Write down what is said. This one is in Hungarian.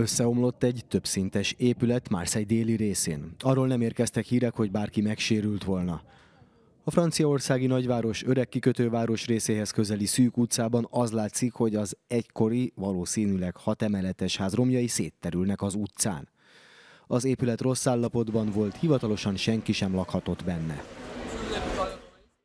Összeomlott egy többszintes épület Marseille déli részén. Arról nem érkeztek hírek, hogy bárki megsérült volna. A franciaországi nagyváros öreg kikötőváros részéhez közeli szűk utcában az látszik, hogy az egykori, valószínűleg hat emeletes ház romjai szétterülnek az utcán. Az épület rossz állapotban volt, hivatalosan senki sem lakhatott benne.